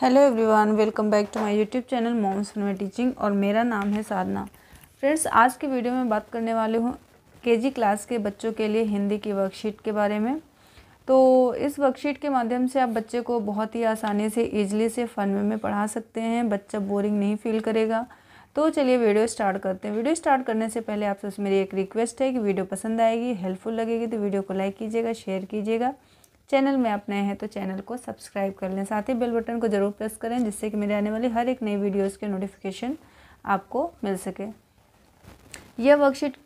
hello everyone welcome back to my YouTube channel moms में teaching और मेरा नाम है साधना फ्रेंड्स आज की वीडियो में बात करने वाले हूँ केजी क्लास के बच्चों के लिए हिंदी की वर्कशीट के बारे में तो इस वर्कशीट के माध्यम से आप बच्चे को बहुत ही आसानी से ईजिली से फन में पढ़ा सकते हैं बच्चा बोरिंग नहीं फील करेगा तो चलिए वीडियो स्टार्ट करते हैं वीडियो स्टार्ट करने से पहले आपसे मेरी एक रिक्वेस्ट है कि वीडियो पसंद आएगी हेल्पफुल लगेगी तो वीडियो को लाइक कीजिएगा शेयर कीजिएगा चैनल में आप नए हैं तो चैनल को सब्सक्राइब कर लें साथ ही बेल बटन को ज़रूर प्रेस करें जिससे कि मेरे आने वाली हर एक नई वीडियोज़ के नोटिफिकेशन आपको मिल सके यह वर्कशीट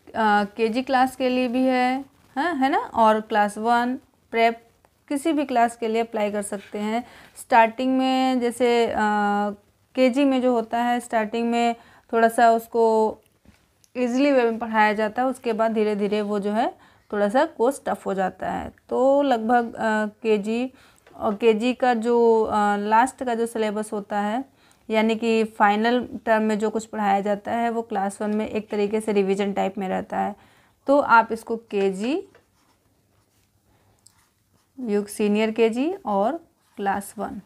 के जी क्लास के लिए भी है है, हाँ, है ना और क्लास वन प्रेप किसी भी क्लास के लिए अप्लाई कर सकते हैं स्टार्टिंग में जैसे के जी में जो होता है स्टार्टिंग में थोड़ा सा उसको ईजिली वे में पढ़ाया जाता है उसके बाद धीरे धीरे वो जो है थोड़ा सा कोर्स टफ हो जाता है तो लगभग के जी और के जी का जो लास्ट का जो सिलेबस होता है यानी कि फाइनल टर्म में जो कुछ पढ़ाया जाता है वो क्लास वन में एक तरीके से रिवीजन टाइप में रहता है तो आप इसको के जी युग सीनियर के जी और क्लास वन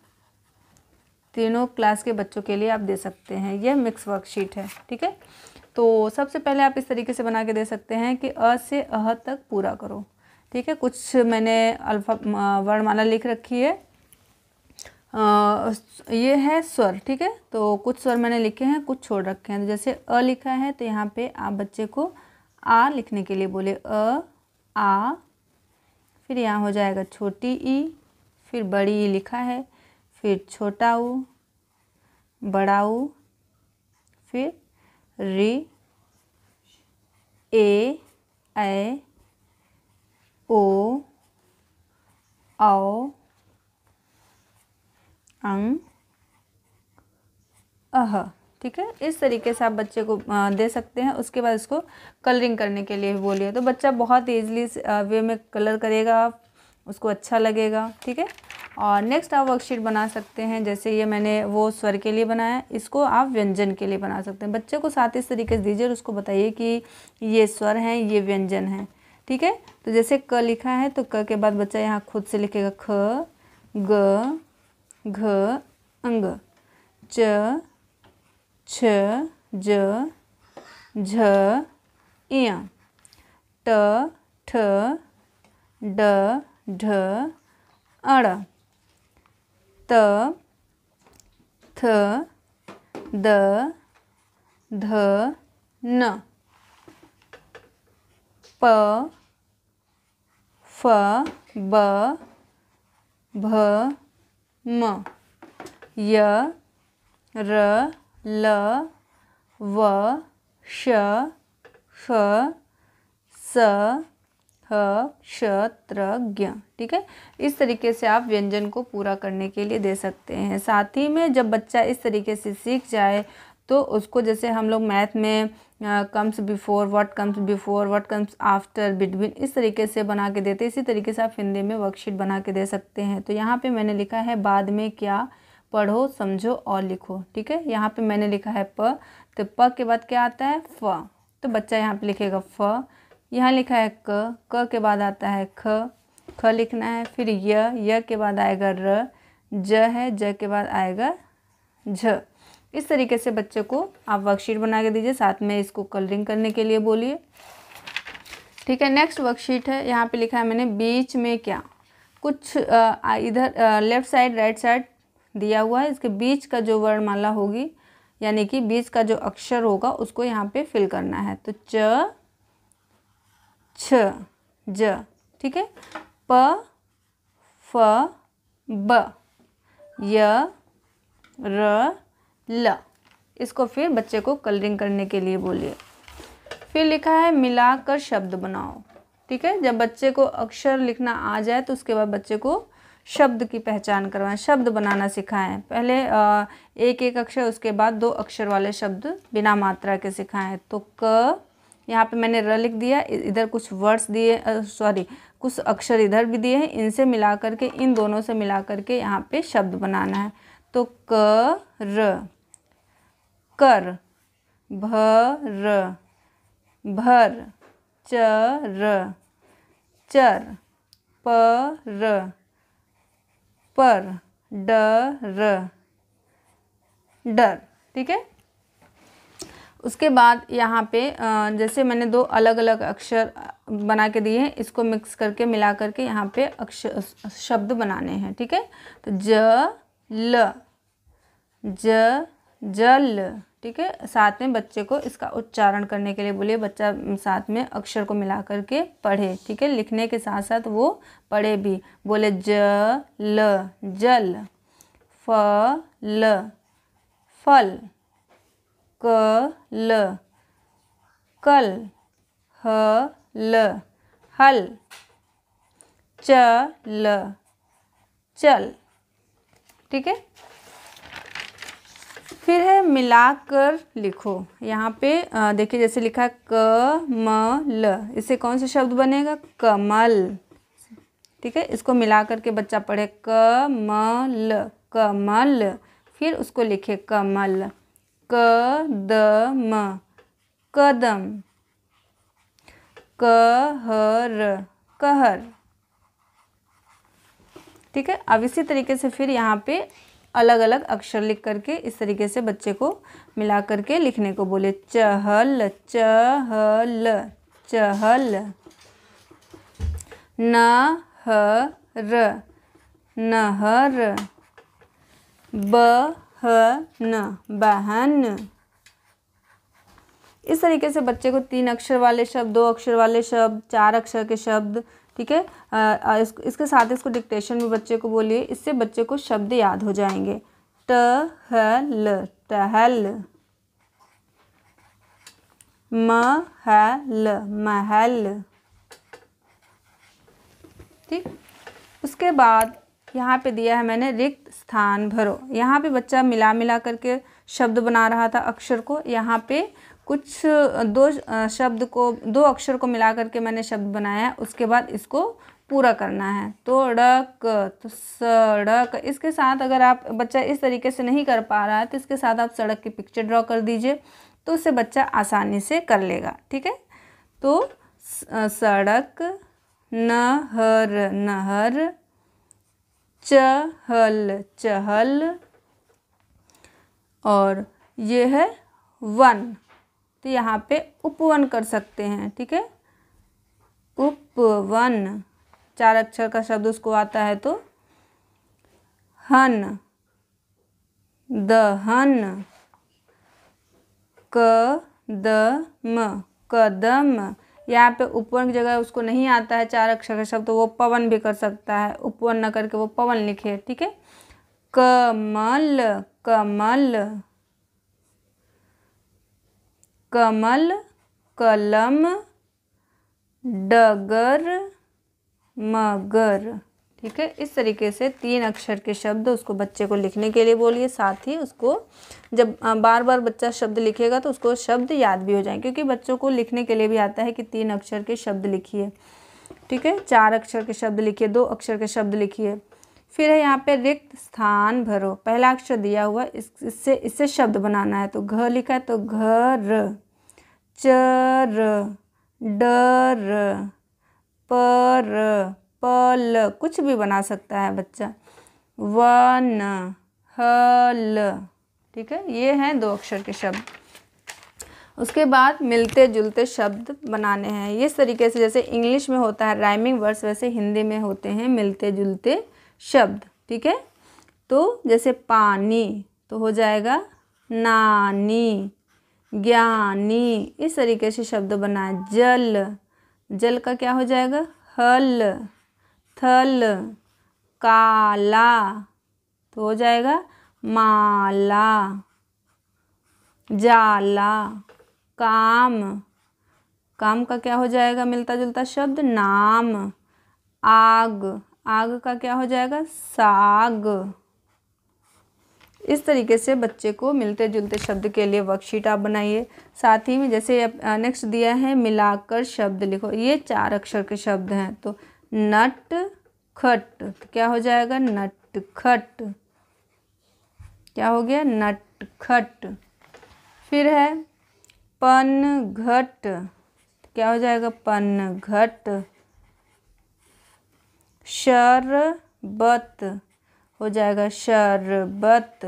तीनों क्लास के बच्चों के लिए आप दे सकते हैं यह मिक्स वर्कशीट है ठीक है तो सबसे पहले आप इस तरीके से बना के दे सकते हैं कि अ से अह तक पूरा करो ठीक है कुछ मैंने अल्फा वर्णमाला लिख रखी है आ, ये है स्वर ठीक है तो कुछ स्वर मैंने लिखे हैं कुछ छोड़ रखे हैं तो जैसे अ लिखा है तो यहाँ पे आप बच्चे को आ लिखने के लिए बोले अ आ फिर यहाँ हो जाएगा छोटी ई फिर बड़ी ई लिखा है फिर छोटा ऊ बड़ा ऊ फिर री ए ए ओ औ अंग अह ठीक है इस तरीके से आप बच्चे को दे सकते हैं उसके बाद इसको कलरिंग करने के लिए बोलिए तो बच्चा बहुत ईजिली वे में कलर करेगा उसको अच्छा लगेगा ठीक है और नेक्स्ट आप वर्कशीट बना सकते हैं जैसे ये मैंने वो स्वर के लिए बनाया इसको आप व्यंजन के लिए बना सकते हैं बच्चे को साथ इस तरीके से दीजिए और उसको बताइए कि ये स्वर हैं ये व्यंजन हैं ठीक है तो जैसे क लिखा है तो क के बाद बच्चा यहाँ खुद से लिखेगा ख ग घ अंग च छ ज झ इया ट ठ ड ढ अड़ त थ द ध न प फ ब भ म य र ल व श फ स नक्षत्रज्ञ ठीक है इस तरीके से आप व्यंजन को पूरा करने के लिए दे सकते हैं साथ ही में जब बच्चा इस तरीके से सीख जाए तो उसको जैसे हम लोग मैथ में comes before what comes before what comes after between इस तरीके से बना के देते इसी तरीके से आप हिंदी में वर्कशीट बना के दे सकते हैं तो यहाँ पे मैंने लिखा है बाद में क्या पढ़ो समझो और लिखो ठीक है यहाँ पे मैंने लिखा है प तो प के बाद क्या आता है फ तो बच्चा यहाँ पे लिखेगा फ यहाँ लिखा है क क के बाद आता है ख ख लिखना है फिर य य के बाद आएगा र ज है ज के बाद आएगा झ इस तरीके से बच्चे को आप वर्कशीट बना के दीजिए साथ में इसको कलरिंग करने के लिए बोलिए ठीक है नेक्स्ट वर्कशीट है यहाँ पे लिखा है मैंने बीच में क्या कुछ आ, इधर लेफ़्ट साइड राइट साइड दिया हुआ है इसके बीच का जो वर्णमाला होगी यानी कि बीच का जो अक्षर होगा उसको यहाँ पे फिल करना है तो च छ ज ठीक है प फ ब य र ल इसको फिर बच्चे को कलरिंग करने के लिए बोलिए फिर लिखा है मिलाकर शब्द बनाओ ठीक है जब बच्चे को अक्षर लिखना आ जाए तो उसके बाद बच्चे को शब्द की पहचान करवाएं शब्द बनाना सिखाएं पहले एक एक अक्षर उसके बाद दो अक्षर वाले शब्द बिना मात्रा के सिखाएं तो क यहाँ पे मैंने र लिख दिया इधर कुछ वर्ड्स दिए सॉरी कुछ अक्षर इधर भी दिए हैं इनसे मिला करके इन दोनों से मिला करके यहाँ पे शब्द बनाना है तो क र कर भ र भर च र चर प र पर ड र डर ठीक है उसके बाद यहाँ पे जैसे मैंने दो अलग अलग अक्षर बना के दिए हैं इसको मिक्स करके मिला करके यहाँ पे अक्षर शब्द बनाने हैं ठीक है तो ज ल ज जल ठीक है साथ में बच्चे को इसका उच्चारण करने के लिए बोलिए बच्चा साथ में अक्षर को मिला करके पढ़े ठीक है लिखने के साथ साथ वो पढ़े भी बोले ज ल जल फ ल फल कल कल ह ल हल च ल चल ठीक है फिर है मिलाकर लिखो यहाँ पे देखिए जैसे लिखा क म ल इससे कौन सा शब्द बनेगा कमल ठीक है इसको मिला करके बच्चा पढ़े क म ल कमल फिर उसको लिखे कमल कदम कदम कहर कहर ठीक है अब इसी तरीके से फिर यहाँ पे अलग अलग अक्षर लिख करके इस तरीके से बच्चे को मिला करके लिखने को बोले चहल चहल चहल नहर नहर ब बहन बहन इस तरीके से बच्चे को तीन अक्षर वाले शब्द दो अक्षर वाले शब्द चार अक्षर के शब्द ठीक है इसके साथ इसको डिक्टेशन भी बच्चे को बोलिए इससे बच्चे को शब्द याद हो जाएंगे टहल टहल महल महल ठीक उसके बाद यहाँ पे दिया है मैंने रिक्त स्थान भरो यहाँ पे बच्चा मिला मिला करके शब्द बना रहा था अक्षर को यहाँ पे कुछ दो शब्द को दो अक्षर को मिला करके मैंने शब्द बनाया है उसके बाद इसको पूरा करना है तो ड़क तो सड़क इसके साथ अगर आप बच्चा इस तरीके से नहीं कर पा रहा है तो इसके साथ आप सड़क की पिक्चर ड्रॉ कर दीजिए तो उसे बच्चा आसानी से कर लेगा ठीक है तो सड़क नहर नहर चहल चहल और ये है वन तो यहाँ पे उपवन कर सकते हैं ठीक है उपवन चार अक्षर का शब्द उसको आता है तो हन दहन कदम कदम यहाँ पे उपवन की जगह उसको नहीं आता है चार अक्षर का शब्द तो वो पवन भी कर सकता है उपवन न करके वो पवन लिखे ठीक है कमल कमल कमल कलम डगर मगर ठीक है इस तरीके से तीन अक्षर के शब्द उसको बच्चे को लिखने के लिए बोलिए साथ ही उसको जब बार बार बच्चा शब्द लिखेगा तो उसको शब्द याद भी हो जाए क्योंकि बच्चों को लिखने के लिए भी आता है कि तीन अक्षर के शब्द लिखिए ठीक है चार अक्षर के शब्द लिखिए दो अक्षर के शब्द लिखिए फिर है यहाँ पे रिक्त स्थान भरो पहला अक्षर दिया हुआ इस इससे इससे शब्द बनाना है तो घ लिखा है तो घर चर डर पर पल कुछ भी बना सकता है बच्चा वन हल ठीक है ये हैं दो अक्षर के शब्द उसके बाद मिलते जुलते शब्द बनाने हैं इस तरीके से जैसे इंग्लिश में होता है राइमिंग वर्ड्स वैसे हिंदी में होते हैं मिलते जुलते शब्द ठीक है तो जैसे पानी तो हो जाएगा नानी ज्ञानी इस तरीके से शब्द बनाए जल जल का क्या हो जाएगा हल पत्थल काला तो हो जाएगा माला जाला काम काम का क्या हो जाएगा मिलता जुलता शब्द नाम आग आग का क्या हो जाएगा साग इस तरीके से बच्चे को मिलते जुलते शब्द के लिए वर्कशीट आप बनाइए साथ ही में जैसे नेक्स्ट दिया है मिलाकर शब्द लिखो ये चार अक्षर के शब्द हैं तो नट खट तो क्या हो जाएगा नट खट क्या हो गया नट खट फिर है पन घट तो क्या हो जाएगा पन घट शरबत हो जाएगा शरबत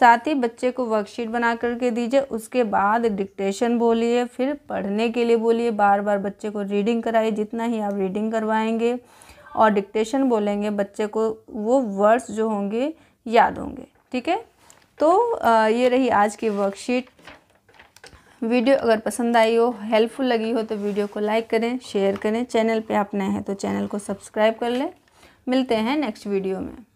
साथ ही बच्चे को वर्कशीट बना करके दीजिए उसके बाद डिक्टेशन बोलिए फिर पढ़ने के लिए बोलिए बार बार बच्चे को रीडिंग कराइए जितना ही आप रीडिंग करवाएंगे और डिक्टेशन बोलेंगे बच्चे को वो वर्ड्स जो होंगे याद होंगे ठीक है तो ये रही आज की वर्कशीट वीडियो अगर पसंद आई हो हेल्पफुल लगी हो तो वीडियो को लाइक करें शेयर करें चैनल पे आप नए हैं तो चैनल को सब्सक्राइब कर लें मिलते हैं नेक्स्ट वीडियो में